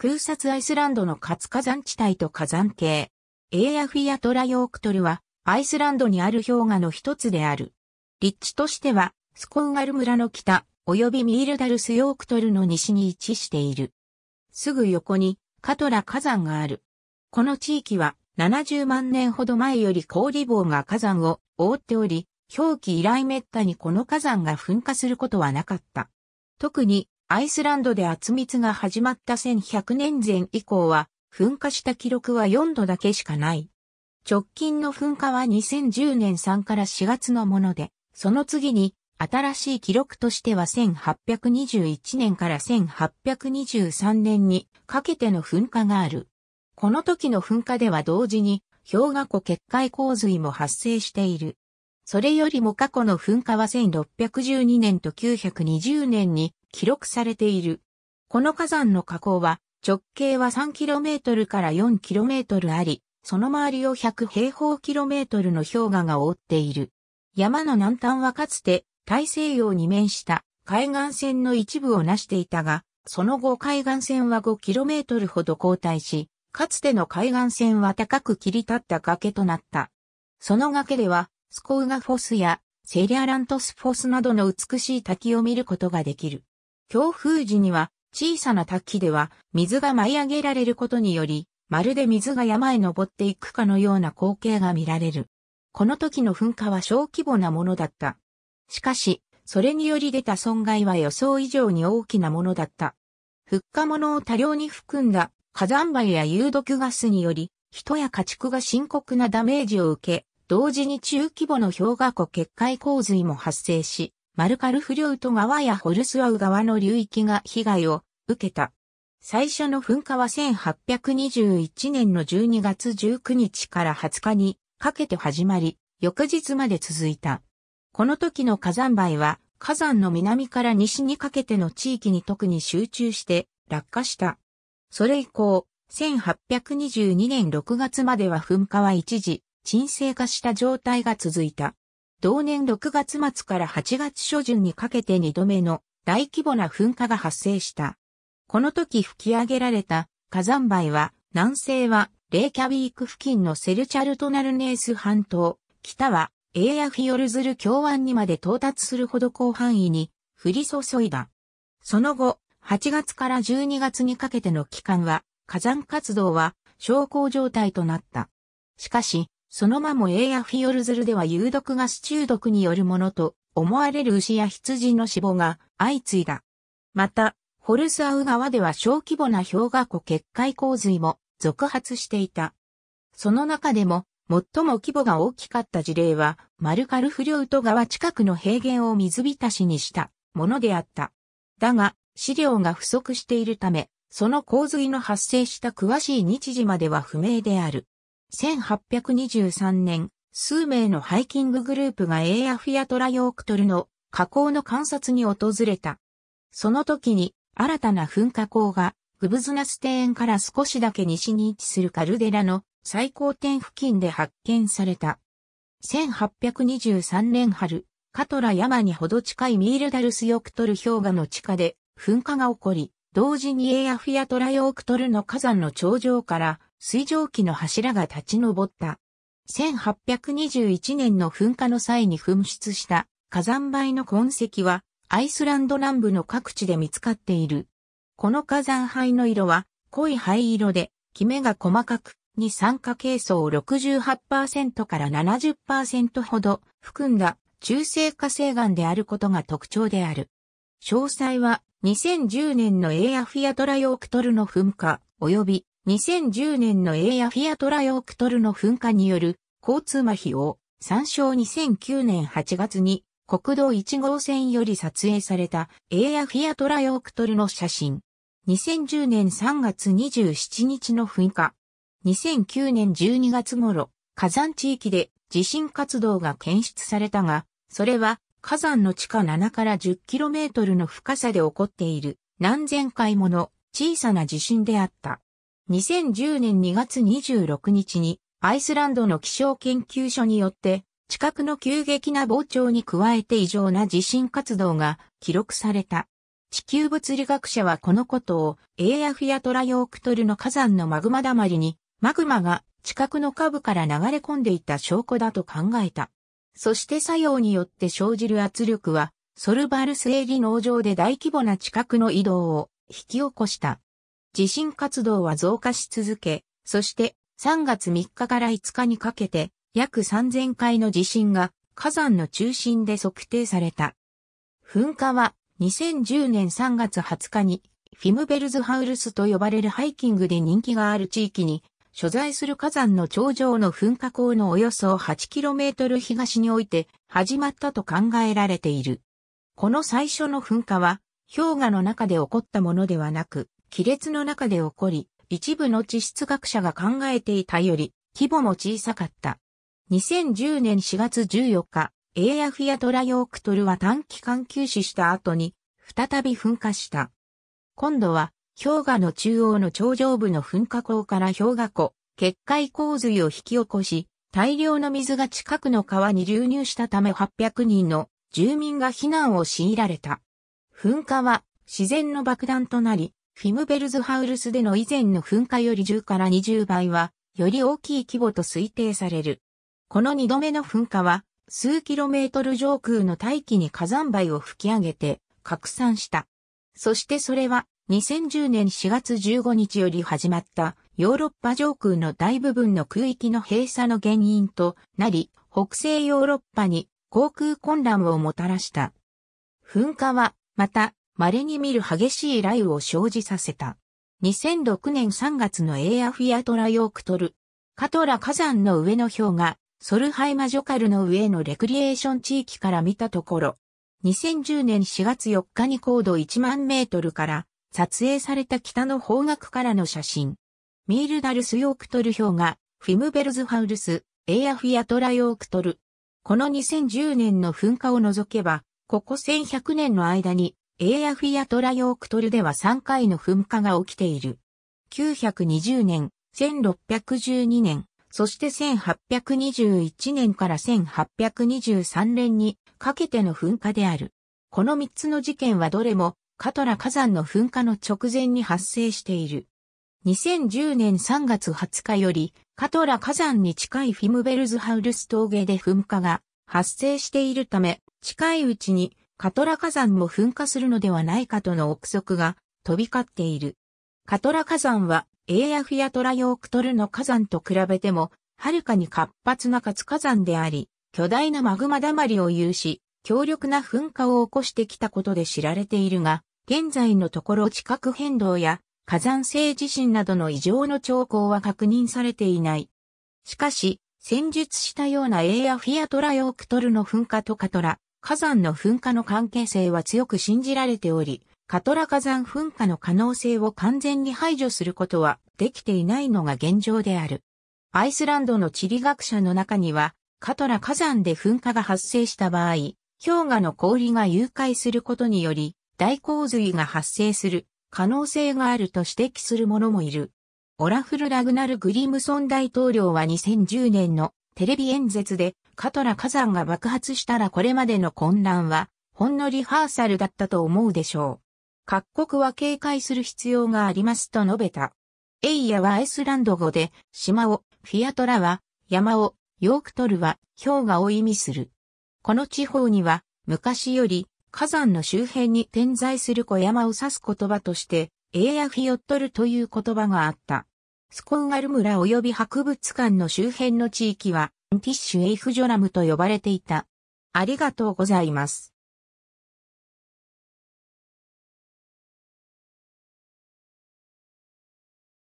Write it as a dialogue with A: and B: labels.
A: 空撮アイスランドの活火山地帯と火山系。エーヤフィアトラヨークトルは、アイスランドにある氷河の一つである。立地としては、スコンガル村の北、及びミールダルスヨークトルの西に位置している。すぐ横に、カトラ火山がある。この地域は、70万年ほど前より氷棒が火山を覆っており、表記以来滅多にこの火山が噴火することはなかった。特にアイスランドで圧密が始まった1100年前以降は、噴火した記録は4度だけしかない。直近の噴火は2010年3から4月のもので、その次に新しい記録としては1821年から1823年にかけての噴火がある。この時の噴火では同時に氷河湖決壊洪水も発生している。それよりも過去の噴火は1612年と920年に記録されている。この火山の火口は直径は 3km から 4km あり、その周りを100平方キロメートルの氷河が覆っている。山の南端はかつて大西洋に面した海岸線の一部を成していたが、その後海岸線は 5km ほど後退し、かつての海岸線は高く切り立った崖となった。その崖では、スコウガフォスやセリアラントスフォスなどの美しい滝を見ることができる。強風時には小さな滝では水が舞い上げられることにより、まるで水が山へ登っていくかのような光景が見られる。この時の噴火は小規模なものだった。しかし、それにより出た損害は予想以上に大きなものだった。復火物を多量に含んだ火山灰や有毒ガスにより、人や家畜が深刻なダメージを受け、同時に中規模の氷河湖決壊洪水も発生し、マルカルフ領と川やホルスアウ川の流域が被害を受けた。最初の噴火は1821年の12月19日から20日にかけて始まり、翌日まで続いた。この時の火山灰は火山の南から西にかけての地域に特に集中して落下した。それ以降、1822年6月までは噴火は一時沈静化した状態が続いた。同年6月末から8月初旬にかけて2度目の大規模な噴火が発生した。この時吹き上げられた火山灰は南西はレイキャビーク付近のセルチャルトナルネース半島、北はエーヤフィヨルズル峡湾にまで到達するほど広範囲に降り注いだ。その後、8月から12月にかけての期間は火山活動は昇降状態となった。しかし、その間もエーヤフィヨルズルでは有毒ガス中毒によるものと思われる牛や羊の死亡が相次いだ。また、ホルスアウ川では小規模な氷河湖決壊洪水も続発していた。その中でも最も規模が大きかった事例はマルカルフリョウト川近くの平原を水浸しにしたものであった。だが、資料が不足しているため、その洪水の発生した詳しい日時までは不明である。1823年、数名のハイキンググループがエーアフィアトラヨークトルの火口の観察に訪れた。その時に新たな噴火口がグブズナス庭園から少しだけ西に位置するカルデラの最高点付近で発見された。1823年春、カトラ山にほど近いミールダルスヨークトル氷河の地下で噴火が起こり、同時にエーアフィアトラヨークトルの火山の頂上から水蒸気の柱が立ち上った。1821年の噴火の際に噴出した火山灰の痕跡はアイスランド南部の各地で見つかっている。この火山灰の色は濃い灰色で、キメが細かく、二酸化系層を68%から70%ほど含んだ中性火成岩であることが特徴である。詳細は2010年のエイアフィアトラヨークトルの噴火及び2010年のエイヤフィアトラヨークトルの噴火による交通麻痺を参照2009年8月に国道1号線より撮影されたエイヤフィアトラヨークトルの写真。2010年3月27日の噴火。2009年12月頃、火山地域で地震活動が検出されたが、それは火山の地下7から 10km の深さで起こっている何千回もの小さな地震であった。2010年2月26日にアイスランドの気象研究所によって地殻の急激な膨張に加えて異常な地震活動が記録された。地球物理学者はこのことをエーヤフやトラヨークトルの火山のマグマだまりにマグマが地殻の下部から流れ込んでいた証拠だと考えた。そして作用によって生じる圧力はソルバルスエリ農場で大規模な地殻の移動を引き起こした。地震活動は増加し続け、そして3月3日から5日にかけて約3000回の地震が火山の中心で測定された。噴火は2010年3月20日にフィムベルズハウルスと呼ばれるハイキングで人気がある地域に所在する火山の頂上の噴火口のおよそ 8km 東において始まったと考えられている。この最初の噴火は氷河の中で起こったものではなく、亀裂の中で起こり、一部の地質学者が考えていたより規模も小さかった。2010年4月14日、エーアフィアトラヨークトルは短期間休止した後に、再び噴火した。今度は、氷河の中央の頂上部の噴火口から氷河湖、決壊洪水を引き起こし、大量の水が近くの川に流入したため800人の住民が避難を強いられた。噴火は自然の爆弾となり、フィムベルズハウルスでの以前の噴火より10から20倍は、より大きい規模と推定される。この2度目の噴火は、数キロメートル上空の大気に火山灰を吹き上げて拡散した。そしてそれは2010年4月15日より始まったヨーロッパ上空の大部分の空域の閉鎖の原因となり、北西ヨーロッパに航空混乱をもたらした。噴火はまた稀に見る激しい雷雨を生じさせた。2006年3月のエアフィアトラヨークトル、カトラ火山の上の氷河、ソルハイマジョカルの上のレクリエーション地域から見たところ、2010年4月4日に高度1万メートルから撮影された北の方角からの写真。ミールダルスヨークトル氷河、フィムベルズハウルス、エアフィアトラヨークトル。この2010年の噴火を除けば、ここ1100年の間にエーアフィアトラヨークトルでは3回の噴火が起きている。920年、1612年、そして1821年から1823年にかけての噴火である。この3つの事件はどれもカトラ火山の噴火の直前に発生している。2010年3月20日よりカトラ火山に近いフィムベルズハウルス峠で噴火が発生しているため、近いうちにカトラ火山も噴火するのではないかとの憶測が飛び交っている。カトラ火山はエーヤフアトラヨークトルの火山と比べても、はるかに活発な活火山であり、巨大なマグマだまりを有し、強力な噴火を起こしてきたことで知られているが、現在のところ地殻変動や火山性地震などの異常の兆候は確認されていない。しかし、戦術したようなエーヤフィアトラヨークトルの噴火とカトラ、火山の噴火の関係性は強く信じられており、カトラ火山噴火の可能性を完全に排除することはできていないのが現状である。アイスランドの地理学者の中には、カトラ火山で噴火が発生した場合、氷河の氷が融解することにより、大洪水が発生する可能性があると指摘する者もいる。オラフル・ラグナル・グリムソン大統領は2010年のテレビ演説でカトラ火山が爆発したらこれまでの混乱は、ほんのリハーサルだったと思うでしょう。各国は警戒する必要がありますと述べた。エイヤはアイスランド語で、島を、フィアトラは、山を、ヨークトルは、氷河を意味する。この地方には、昔より、火山の周辺に点在する小山を指す言葉として、エイヤフィヨットルという言葉があった。スコンガル村及び博物館の周辺の地域は、ティッシュエイフジョラムと呼ばれていた。ありがとうございます。